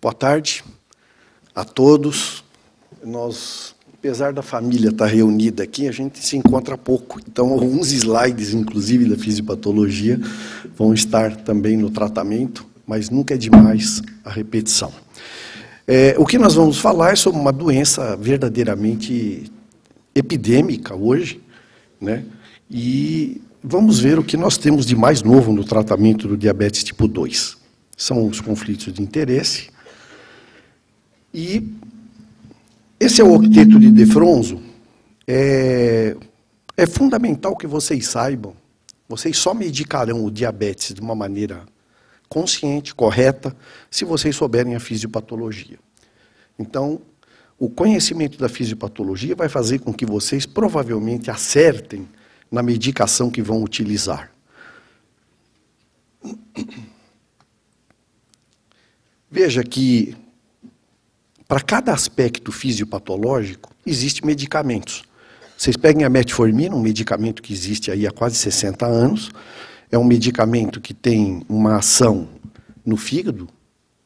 Boa tarde a todos. Nós, apesar da família estar reunida aqui, a gente se encontra pouco. Então, alguns slides, inclusive da fisiopatologia, vão estar também no tratamento, mas nunca é demais a repetição. É, o que nós vamos falar é sobre uma doença verdadeiramente epidêmica hoje, né? E vamos ver o que nós temos de mais novo no tratamento do diabetes tipo 2. São os conflitos de interesse, e esse é o octeto de Defronzo. É, é fundamental que vocês saibam, vocês só medicarão o diabetes de uma maneira consciente, correta, se vocês souberem a fisiopatologia. Então, o conhecimento da fisiopatologia vai fazer com que vocês provavelmente acertem na medicação que vão utilizar. Veja que para cada aspecto fisiopatológico, existem medicamentos. Vocês peguem a metformina, um medicamento que existe aí há quase 60 anos, é um medicamento que tem uma ação no fígado,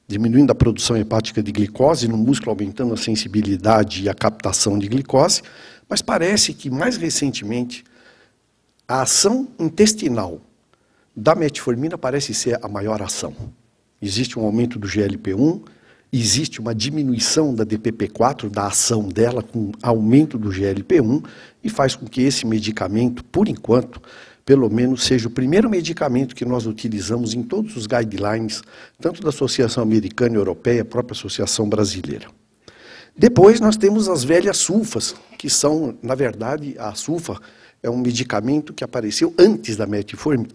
diminuindo a produção hepática de glicose, no músculo aumentando a sensibilidade e a captação de glicose, mas parece que mais recentemente a ação intestinal da metformina parece ser a maior ação. Existe um aumento do GLP-1, existe uma diminuição da DPP-4, da ação dela, com aumento do GLP-1, e faz com que esse medicamento, por enquanto, pelo menos seja o primeiro medicamento que nós utilizamos em todos os guidelines, tanto da Associação Americana e Europeia, a própria Associação Brasileira. Depois nós temos as velhas sulfas, que são, na verdade, a sulfa é um medicamento que apareceu antes da metformina,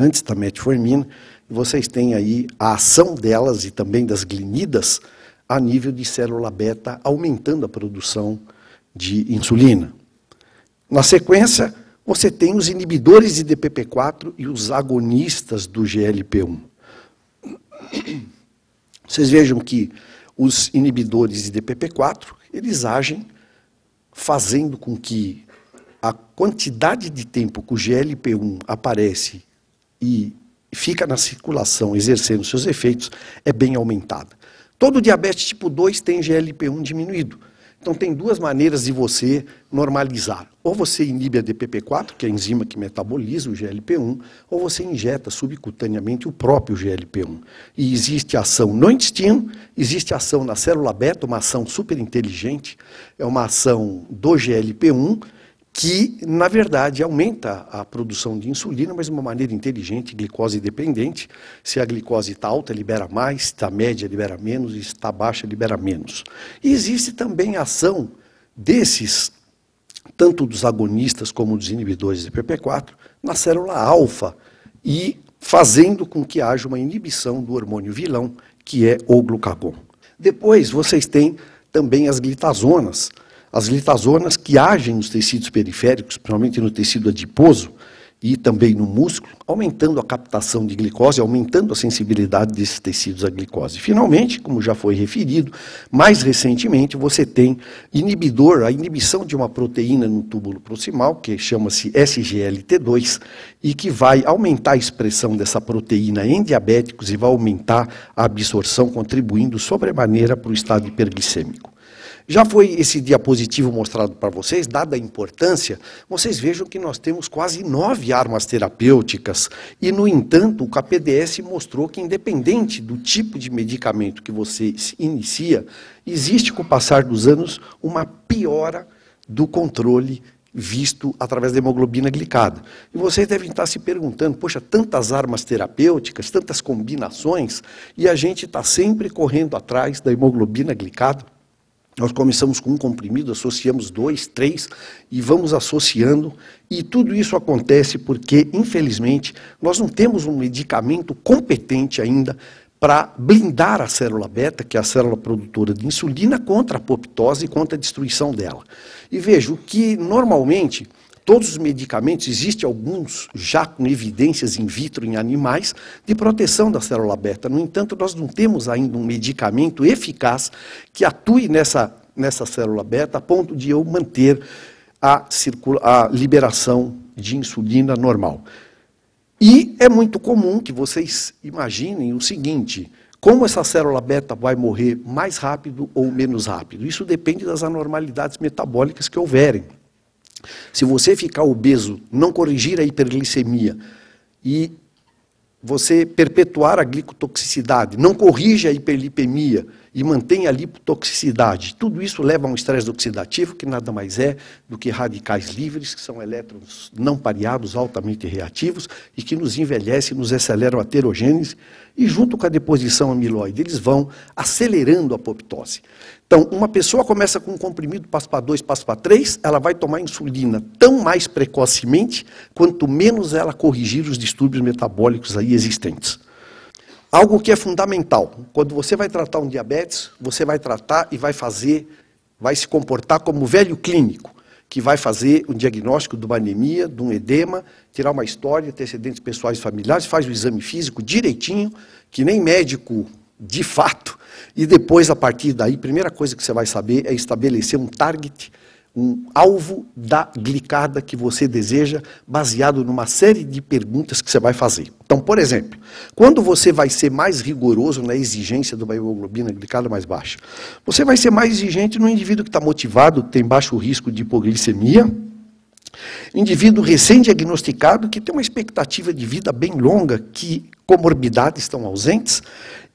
antes da metformina, e vocês têm aí a ação delas e também das glinidas a nível de célula beta, aumentando a produção de insulina. Na sequência, você tem os inibidores de DPP4 e os agonistas do GLP1. Vocês vejam que os inibidores de DPP4, eles agem fazendo com que a quantidade de tempo que o GLP1 aparece e fica na circulação exercendo seus efeitos é bem aumentada. Todo diabetes tipo 2 tem GLP-1 diminuído. Então tem duas maneiras de você normalizar. Ou você inibe a DPP4, que é a enzima que metaboliza o GLP-1, ou você injeta subcutaneamente o próprio GLP-1. E existe ação no intestino, existe ação na célula beta, uma ação super inteligente, é uma ação do GLP-1 que, na verdade, aumenta a produção de insulina, mas de uma maneira inteligente, glicose dependente. Se a glicose está alta, libera mais, está média, libera menos, e está baixa, libera menos. E existe também a ação desses, tanto dos agonistas como dos inibidores de PP4, na célula alfa e fazendo com que haja uma inibição do hormônio vilão, que é o glucagon. Depois, vocês têm também as glitazonas, as litazonas que agem nos tecidos periféricos, principalmente no tecido adiposo e também no músculo, aumentando a captação de glicose, aumentando a sensibilidade desses tecidos à glicose. Finalmente, como já foi referido, mais recentemente você tem inibidor, a inibição de uma proteína no túbulo proximal, que chama-se SGLT2, e que vai aumentar a expressão dessa proteína em diabéticos e vai aumentar a absorção, contribuindo sobremaneira para o estado hiperglicêmico. Já foi esse diapositivo mostrado para vocês, dada a importância, vocês vejam que nós temos quase nove armas terapêuticas e, no entanto, o KPDS mostrou que, independente do tipo de medicamento que você inicia, existe, com o passar dos anos, uma piora do controle visto através da hemoglobina glicada. E vocês devem estar se perguntando, poxa, tantas armas terapêuticas, tantas combinações, e a gente está sempre correndo atrás da hemoglobina glicada? Nós começamos com um comprimido, associamos dois, três e vamos associando. E tudo isso acontece porque, infelizmente, nós não temos um medicamento competente ainda para blindar a célula beta, que é a célula produtora de insulina, contra a apoptose e contra a destruição dela. E vejo que, normalmente, Todos os medicamentos, existem alguns já com evidências in vitro em animais de proteção da célula beta. No entanto, nós não temos ainda um medicamento eficaz que atue nessa, nessa célula beta a ponto de eu manter a, a liberação de insulina normal. E é muito comum que vocês imaginem o seguinte: como essa célula beta vai morrer mais rápido ou menos rápido? Isso depende das anormalidades metabólicas que houverem. Se você ficar obeso, não corrigir a hiperglicemia e você perpetuar a glicotoxicidade, não corrige a hiperlipemia e mantém a lipotoxicidade. Tudo isso leva a um estresse oxidativo que nada mais é do que radicais livres, que são elétrons não pareados, altamente reativos e que nos envelhecem, nos aceleram a terogênese e junto com a deposição amiloide, eles vão acelerando a apoptose. Então, uma pessoa começa com um comprimido, passa para dois, passa para três, ela vai tomar insulina tão mais precocemente quanto menos ela corrigir os distúrbios metabólicos aí existentes. Algo que é fundamental. Quando você vai tratar um diabetes, você vai tratar e vai fazer, vai se comportar como velho clínico, que vai fazer um diagnóstico de uma anemia, de um edema, tirar uma história, antecedentes pessoais e familiares, faz o exame físico direitinho, que nem médico de fato. E depois, a partir daí, a primeira coisa que você vai saber é estabelecer um target, um alvo da glicada que você deseja, baseado numa série de perguntas que você vai fazer. Então, por exemplo, quando você vai ser mais rigoroso na exigência de uma hemoglobina glicada mais baixa? Você vai ser mais exigente no indivíduo que está motivado, tem baixo risco de hipoglicemia, indivíduo recém-diagnosticado que tem uma expectativa de vida bem longa, que comorbidades estão ausentes,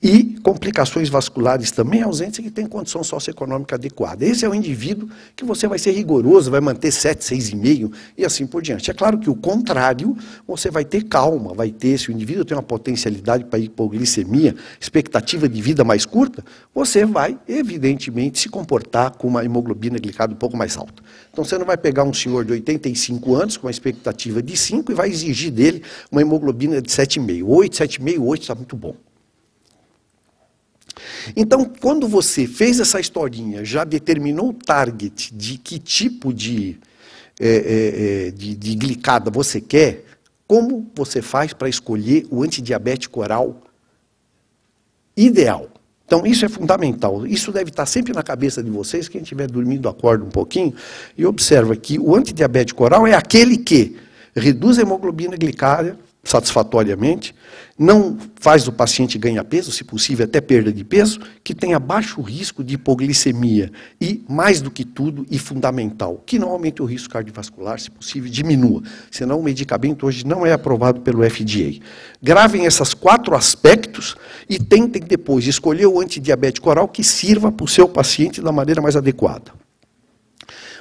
e complicações vasculares também ausentes e que tem condição socioeconômica adequada. Esse é o indivíduo que você vai ser rigoroso, vai manter 7, 6,5 e assim por diante. É claro que o contrário, você vai ter calma, vai ter, se o indivíduo tem uma potencialidade para hipoglicemia, expectativa de vida mais curta, você vai, evidentemente, se comportar com uma hemoglobina glicada um pouco mais alta. Então você não vai pegar um senhor de 85 anos com uma expectativa de 5 e vai exigir dele uma hemoglobina de 7,5. 8, 7,5, 8 está muito bom. Então, quando você fez essa historinha, já determinou o target de que tipo de, é, é, é de, de glicada você quer, como você faz para escolher o antidiabético oral ideal? Então, isso é fundamental. Isso deve estar tá sempre na cabeça de vocês. Quem estiver dormindo, acorda um pouquinho e observa que o antidiabético oral é aquele que reduz a hemoglobina glicada, satisfatoriamente, não faz o paciente ganhar peso, se possível até perda de peso, que tenha baixo risco de hipoglicemia e, mais do que tudo, e fundamental, que não aumente o risco cardiovascular, se possível, diminua. Senão o medicamento hoje não é aprovado pelo FDA. Gravem esses quatro aspectos e tentem depois escolher o antidiabético oral que sirva para o seu paciente da maneira mais adequada.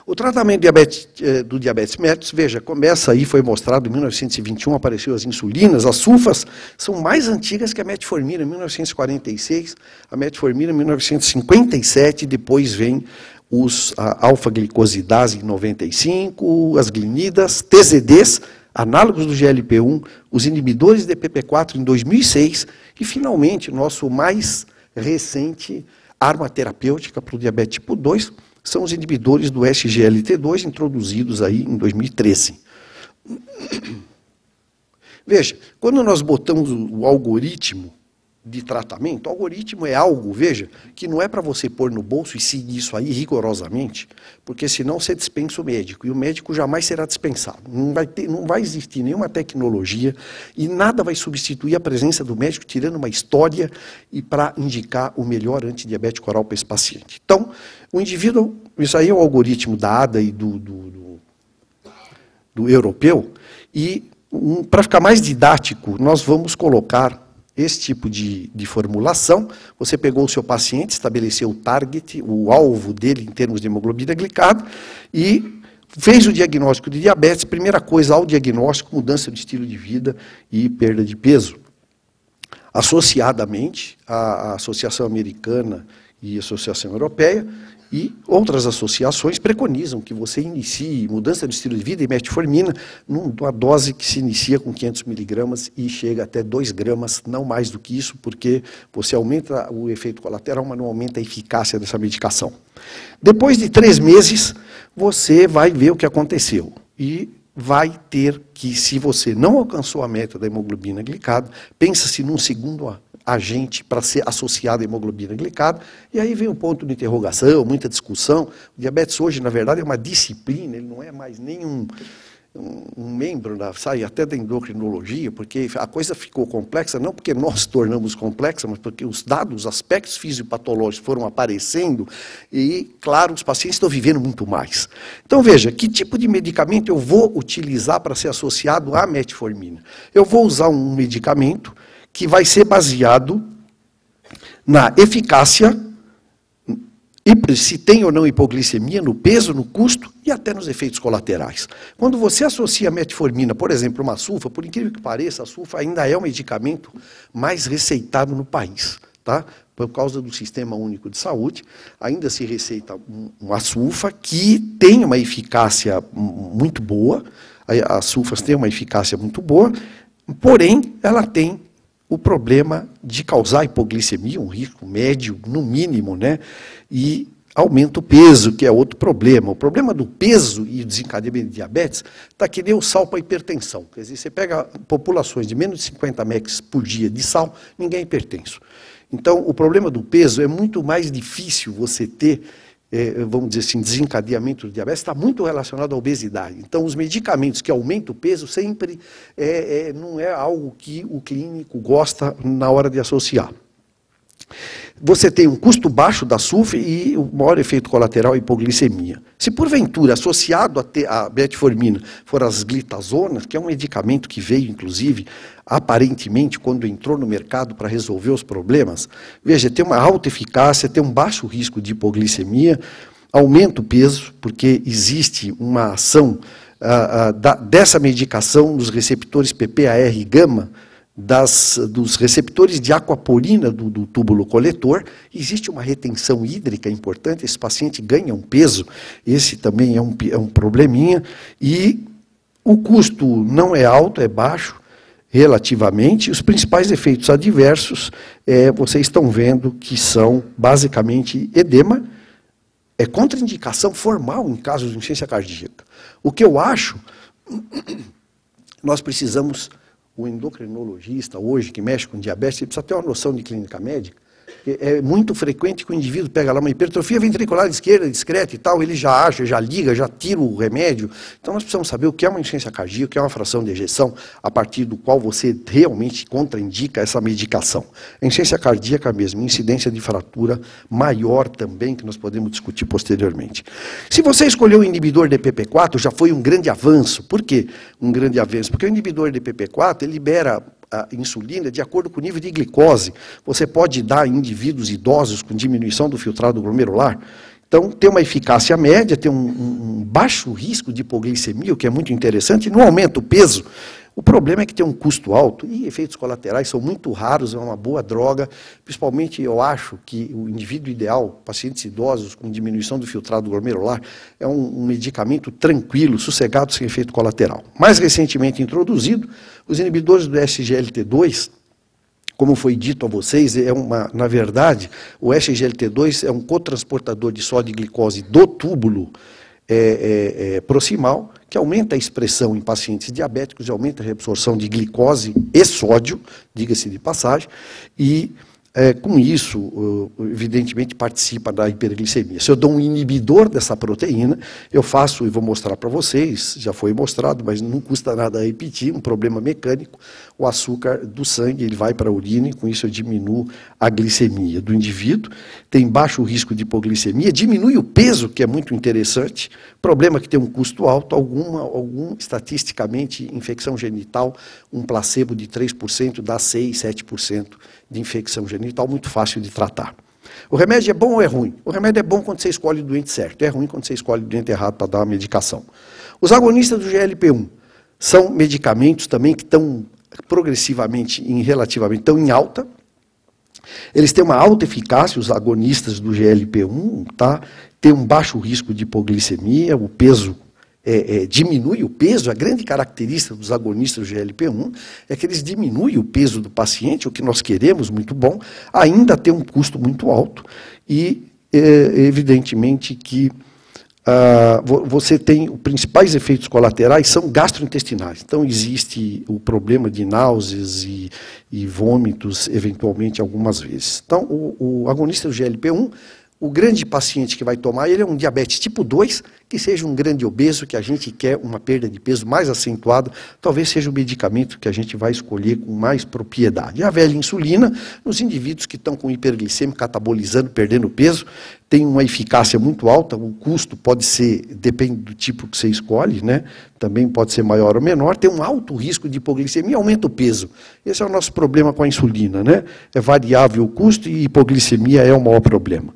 O tratamento eh, do diabetes mellitus, veja, começa aí, foi mostrado em 1921, apareceu as insulinas, as sulfas são mais antigas que a metformina, em 1946, a metformina em 1957, depois vem os alfa-glicosidase em 95, as glinidas, TZDs, análogos do GLP-1, os inibidores de PP4 em 2006 e, finalmente, nosso mais recente arma terapêutica para o diabetes tipo 2, são os inibidores do SGLT2 introduzidos aí em 2013. Veja, quando nós botamos o algoritmo de tratamento, algoritmo é algo, veja, que não é para você pôr no bolso e seguir isso aí rigorosamente, porque senão você dispensa o médico, e o médico jamais será dispensado. Não vai, ter, não vai existir nenhuma tecnologia e nada vai substituir a presença do médico, tirando uma história e para indicar o melhor antidiabético oral para esse paciente. Então, o indivíduo, isso aí é o algoritmo da ADA e do, do, do, do europeu, e um, para ficar mais didático, nós vamos colocar esse tipo de, de formulação. Você pegou o seu paciente, estabeleceu o target, o alvo dele em termos de hemoglobina glicada, e fez o diagnóstico de diabetes. Primeira coisa ao diagnóstico, mudança de estilo de vida e perda de peso. Associadamente, a Associação Americana e a Associação Europeia e outras associações preconizam que você inicie mudança de estilo de vida e metformina numa dose que se inicia com 500 miligramas e chega até 2 gramas, não mais do que isso, porque você aumenta o efeito colateral, mas não aumenta a eficácia dessa medicação. Depois de três meses, você vai ver o que aconteceu. E vai ter que, se você não alcançou a meta da hemoglobina glicada, pensa-se num segundo agente para ser associado à hemoglobina glicada. E aí vem um ponto de interrogação, muita discussão. O diabetes hoje, na verdade, é uma disciplina, ele não é mais nenhum um membro da, sai até da endocrinologia, porque a coisa ficou complexa, não porque nós tornamos complexa, mas porque os dados, os aspectos fisiopatológicos foram aparecendo e, claro, os pacientes estão vivendo muito mais. Então, veja, que tipo de medicamento eu vou utilizar para ser associado à metformina? Eu vou usar um medicamento que vai ser baseado na eficácia, se tem ou não hipoglicemia, no peso, no custo e até nos efeitos colaterais. Quando você associa a metformina, por exemplo, uma sulfa, por incrível que pareça, a sulfa ainda é o medicamento mais receitado no país, tá? Por causa do Sistema Único de Saúde, ainda se receita uma sulfa que tem uma eficácia muito boa, as sulfas têm uma eficácia muito boa, porém ela tem o problema de causar hipoglicemia, um risco médio, no mínimo, né? E aumenta o peso, que é outro problema. O problema do peso e o desencadeamento de diabetes está que nem o sal para hipertensão. Quer dizer, você pega populações de menos de 50 mecs por dia de sal, ninguém é hipertenso. Então, o problema do peso é muito mais difícil você ter é, vamos dizer assim, desencadeamento do diabetes está muito relacionado à obesidade. Então, os medicamentos que aumentam o peso sempre é, é, não é algo que o clínico gosta na hora de associar. Você tem um custo baixo da SUF e o maior efeito colateral é a hipoglicemia. Se porventura associado a, te, a for as glitazonas, que é um medicamento que veio, inclusive, aparentemente, quando entrou no mercado para resolver os problemas, veja, tem uma alta eficácia, tem um baixo risco de hipoglicemia, aumenta o peso, porque existe uma ação ah, ah, da, dessa medicação nos receptores PPAR e gama, das, dos receptores de aquaporina do, do túbulo coletor, existe uma retenção hídrica importante, esse paciente ganha um peso, esse também é um, é um probleminha, e o custo não é alto, é baixo relativamente. Os principais efeitos adversos, é, vocês estão vendo que são basicamente edema, é contraindicação formal em casos de insuficiência cardíaca. O que eu acho, nós precisamos o endocrinologista hoje que mexe com diabetes, ele precisa ter uma noção de clínica médica é, é muito frequente que o indivíduo pega lá uma hipertrofia ventricular esquerda, discreta e tal, ele já acha, já liga, já tira o remédio. Então nós precisamos saber o que é uma insuficiência cardíaca, o que é uma fração de ejeção, a partir do qual você realmente contraindica essa medicação. A insuficiência cardíaca é mesmo, incidência de fratura maior também, que nós podemos discutir posteriormente. Se você escolheu o inibidor de PP4, já foi um grande avanço. Por quê? Um grande avanço, porque o inibidor de PP4 ele libera a insulina é de acordo com o nível de glicose. Você pode dar a indivíduos idosos com diminuição do filtrado glomerular. Então, tem uma eficácia média, tem um, um baixo risco de hipoglicemia, o que é muito interessante, não aumenta o peso o problema é que tem um custo alto e efeitos colaterais são muito raros, é uma boa droga. Principalmente, eu acho que o indivíduo ideal, pacientes idosos com diminuição do filtrado glomerular, é um, um medicamento tranquilo, sossegado, sem efeito colateral. Mais recentemente introduzido, os inibidores do SGLT2 como foi dito a vocês, é uma, na verdade, o SGLT2 é um cotransportador de sódio e glicose do túbulo é, é, é, proximal que aumenta a expressão em pacientes diabéticos e aumenta a reabsorção de glicose e sódio, diga-se de passagem, e é, com isso, evidentemente, participa da hiperglicemia. Se eu dou um inibidor dessa proteína, eu faço, e vou mostrar para vocês, já foi mostrado, mas não custa nada repetir, um problema mecânico, o açúcar do sangue ele vai para a urina e com isso eu diminuo a glicemia do indivíduo, tem baixo risco de hipoglicemia, diminui o peso, que é muito interessante, problema que tem um custo alto, alguma, algum, estatisticamente, infecção genital, um placebo de 3% dá 6, 7% de infecção genital esquizofrenia e tal, muito fácil de tratar. O remédio é bom ou é ruim? O remédio é bom quando você escolhe o doente certo, é ruim quando você escolhe o doente errado para dar a medicação. Os agonistas do GLP-1 são medicamentos também que estão progressivamente em relativamente tão em alta. Eles têm uma alta eficácia, os agonistas do GLP-1, tá? Tem um baixo risco de hipoglicemia, o peso é, é, diminui o peso, a grande característica dos agonistas do GLP-1 é que eles diminuem o peso do paciente, o que nós queremos, muito bom, ainda tem um custo muito alto e, é, evidentemente, que ah, você tem os principais efeitos colaterais são gastrointestinais. Então, existe o problema de náuseas e, e vômitos, eventualmente, algumas vezes. Então, o, o agonista do GLP-1 o grande paciente que vai tomar, ele é um diabetes tipo 2, que seja um grande obeso, que a gente quer uma perda de peso mais acentuada, talvez seja o medicamento que a gente vai escolher com mais propriedade. A velha insulina, nos indivíduos que estão com hiperglicemia, catabolizando, perdendo peso, tem uma eficácia muito alta, o custo pode ser, depende do tipo que você escolhe, né? também pode ser maior ou menor, tem um alto risco de hipoglicemia, aumenta o peso. Esse é o nosso problema com a insulina, né? É variável o custo e hipoglicemia é o maior problema.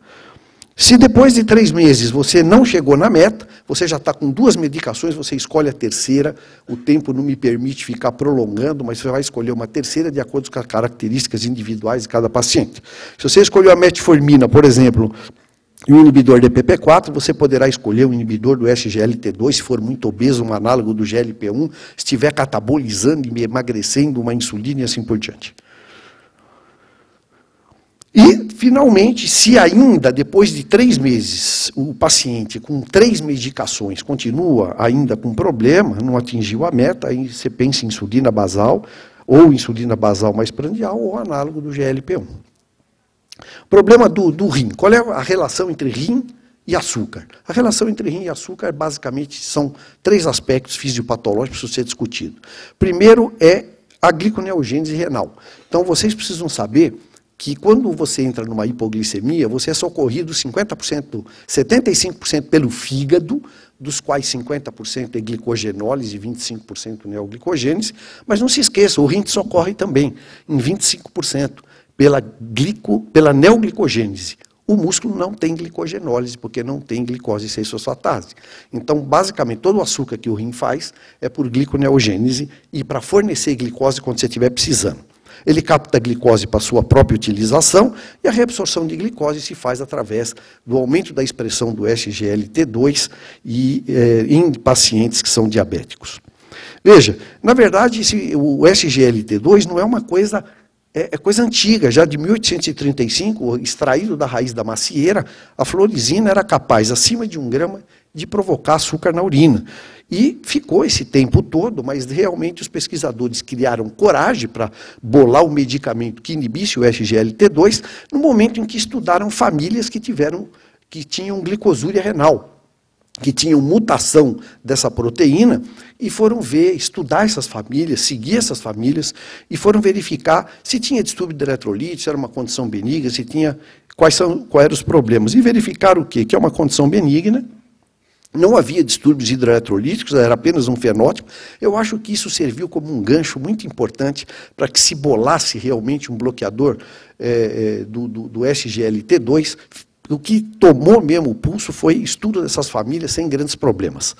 Se depois de três meses você não chegou na meta, você já está com duas medicações, você escolhe a terceira. O tempo não me permite ficar prolongando, mas você vai escolher uma terceira de acordo com as características individuais de cada paciente. Se você escolheu a metformina, por exemplo, e o inibidor dpp PP4, você poderá escolher o inibidor do SGLT2, se for muito obeso, um análogo do GLP1, se estiver catabolizando e emagrecendo uma insulina e assim por diante. E Finalmente, se ainda depois de três meses o paciente com três medicações continua ainda com problema, não atingiu a meta, aí você pensa em insulina basal, ou insulina basal mais prandial, ou análogo do GLP-1. Problema do, do rim. Qual é a relação entre rim e açúcar? A relação entre rim e açúcar, basicamente, são três aspectos fisiopatológicos para ser discutido. Primeiro é a gliconeogênese renal. Então, vocês precisam saber que quando você entra numa hipoglicemia, você é socorrido 50%, 75% pelo fígado, dos quais 50% é glicogenólise e 25% neoglicogênese, mas não se esqueça, o rim socorre também em 25% pela, glico, pela neoglicogênese. O músculo não tem glicogenólise, porque não tem glicose 6 fosfatase. Então, basicamente, todo o açúcar que o rim faz é por gliconeogênese e para fornecer glicose quando você estiver precisando. Ele capta a glicose para sua própria utilização e a reabsorção de glicose se faz através do aumento da expressão do SGLT2 e, eh, em pacientes que são diabéticos. Veja, na verdade, esse, o SGLT2 não é uma coisa é, é coisa antiga, já de 1835, extraído da raiz da macieira, a florizina era capaz, acima de um grama, de provocar açúcar na urina. E ficou esse tempo todo, mas realmente os pesquisadores criaram coragem para bolar o medicamento que inibisse o SGLT2 no momento em que estudaram famílias que tiveram que tinham glicosúria renal, que tinham mutação dessa proteína e foram ver, estudar essas famílias, seguir essas famílias e foram verificar se tinha distúrbio de eletrolite, se era uma condição benigna, se tinha quais são quais eram os problemas e verificar o quê? Que é uma condição benigna não havia distúrbios hidroeletrolíticos, era apenas um fenótipo. Eu acho que isso serviu como um gancho muito importante para que se bolasse realmente um bloqueador é, do, do, do SGLT2 o que tomou mesmo o pulso foi estudo dessas famílias sem grandes problemas.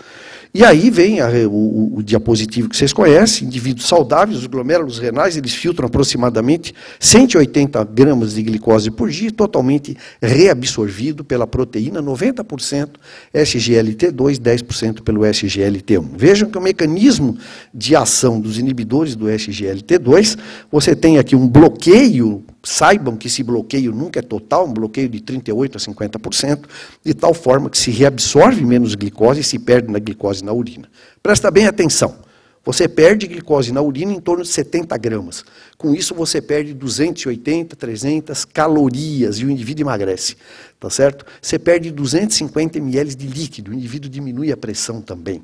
E aí vem a, o, o, diapositivo que vocês conhecem, indivíduos saudáveis, os glomérulos renais, eles filtram aproximadamente 180 gramas de glicose por dia, totalmente reabsorvido pela proteína, 90% SGLT2, 10% pelo SGLT1. Vejam que o mecanismo de ação dos inibidores do SGLT2, você tem aqui um bloqueio saibam que esse bloqueio nunca é total, um bloqueio de 38% a 50%, de tal forma que se reabsorve menos glicose e se perde na glicose na urina. Presta bem atenção. Você perde glicose na urina em torno de 70 gramas. Com isso, você perde 280, 300 calorias e o indivíduo emagrece. Tá certo? Você perde 250 ml de líquido, o indivíduo diminui a pressão também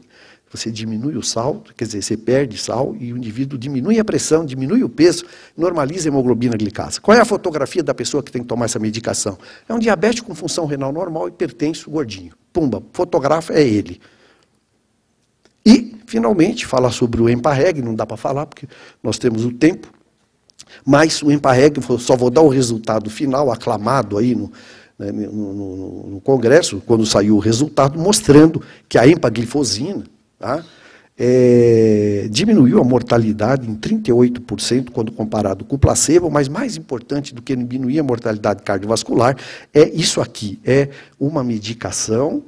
você diminui o sal, quer dizer, você perde sal e o indivíduo diminui a pressão, diminui o peso, normaliza a hemoglobina glicasa. Qual é a fotografia da pessoa que tem que tomar essa medicação? É um diabético com função renal normal, hipertenso, gordinho. Pumba, fotografa é ele. E, finalmente, falar sobre o EMPAREG, não dá para falar porque nós temos o tempo, mas o EMPAREG, só vou dar o resultado final, aclamado aí né, no, no, no, no Congresso, quando saiu o resultado, mostrando que a empaglifosina, Tá? É, diminuiu a mortalidade em 38% quando comparado com o placebo, mas mais importante do que diminuir a mortalidade cardiovascular é isso aqui: é uma medicação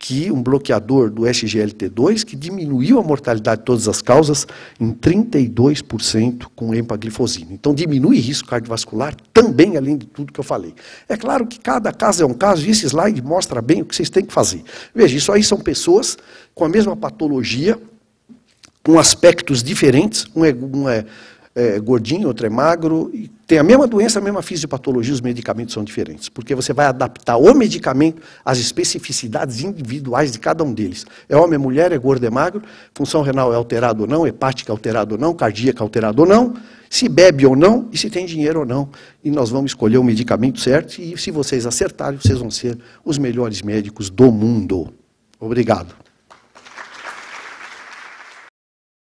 que um bloqueador do SGLT2 que diminuiu a mortalidade de todas as causas em 32% com empaglifosina. Então diminui risco cardiovascular também além de tudo que eu falei. É claro que cada caso é um caso e esse slide mostra bem o que vocês têm que fazer. Veja, isso aí são pessoas com a mesma patologia, com aspectos diferentes, um é, um é é gordinho, outro é magro, e tem a mesma doença, a mesma fisiopatologia, os medicamentos são diferentes, porque você vai adaptar o medicamento às especificidades individuais de cada um deles. É homem, é mulher, é gordo, é magro, função renal é alterada ou não, hepática é alterada ou não, cardíaca é alterada ou não, se bebe ou não e se tem dinheiro ou não. E nós vamos escolher o medicamento certo e se vocês acertarem, vocês vão ser os melhores médicos do mundo. Obrigado.